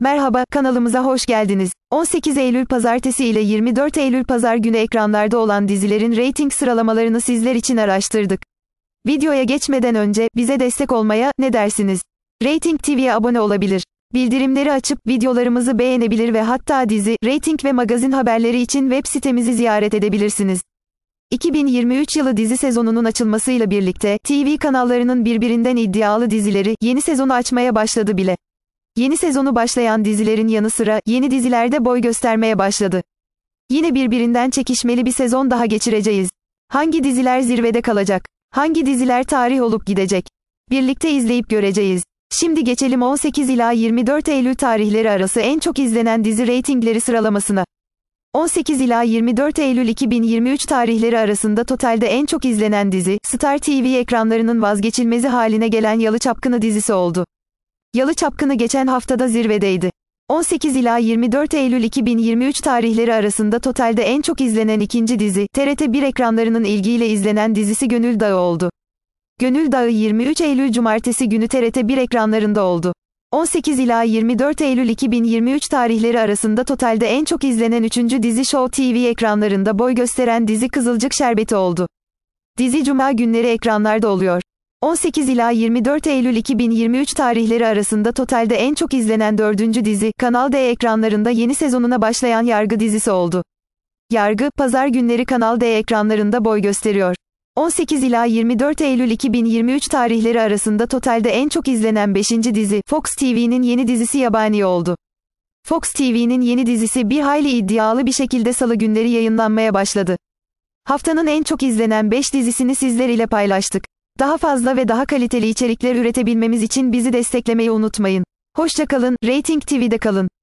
Merhaba, kanalımıza hoş geldiniz. 18 Eylül Pazartesi ile 24 Eylül Pazar günü ekranlarda olan dizilerin reyting sıralamalarını sizler için araştırdık. Videoya geçmeden önce, bize destek olmaya, ne dersiniz? Rating TV'ye abone olabilir. Bildirimleri açıp, videolarımızı beğenebilir ve hatta dizi, rating ve magazin haberleri için web sitemizi ziyaret edebilirsiniz. 2023 yılı dizi sezonunun açılmasıyla birlikte, TV kanallarının birbirinden iddialı dizileri, yeni sezonu açmaya başladı bile. Yeni sezonu başlayan dizilerin yanı sıra yeni dizilerde boy göstermeye başladı. Yine birbirinden çekişmeli bir sezon daha geçireceğiz. Hangi diziler zirvede kalacak? Hangi diziler tarih olup gidecek? Birlikte izleyip göreceğiz. Şimdi geçelim 18 ila 24 Eylül tarihleri arası en çok izlenen dizi reytingleri sıralamasına. 18 ila 24 Eylül 2023 tarihleri arasında totalde en çok izlenen dizi, Star TV ekranlarının vazgeçilmezi haline gelen Yalı Çapkını dizisi oldu. Yalı çapkını geçen haftada zirvedeydi. 18 ila 24 Eylül 2023 tarihleri arasında totalde en çok izlenen ikinci dizi, TRT 1 ekranlarının ilgiyle izlenen dizisi Gönül Dağı oldu. Gönül Dağı 23 Eylül Cumartesi günü TRT 1 ekranlarında oldu. 18 ila 24 Eylül 2023 tarihleri arasında totalde en çok izlenen 3. dizi Show TV ekranlarında boy gösteren dizi Kızılcık Şerbeti oldu. Dizi cuma günleri ekranlarda oluyor. 18 ila 24 Eylül 2023 tarihleri arasında totalde en çok izlenen dördüncü dizi, Kanal D ekranlarında yeni sezonuna başlayan Yargı dizisi oldu. Yargı, pazar günleri Kanal D ekranlarında boy gösteriyor. 18 ila 24 Eylül 2023 tarihleri arasında totalde en çok izlenen 5. dizi, Fox TV'nin yeni dizisi Yabani oldu. Fox TV'nin yeni dizisi bir hayli iddialı bir şekilde salı günleri yayınlanmaya başladı. Haftanın en çok izlenen 5 dizisini sizler ile paylaştık. Daha fazla ve daha kaliteli içerikler üretebilmemiz için bizi desteklemeyi unutmayın. Hoşçakalın, Rating TV'de kalın.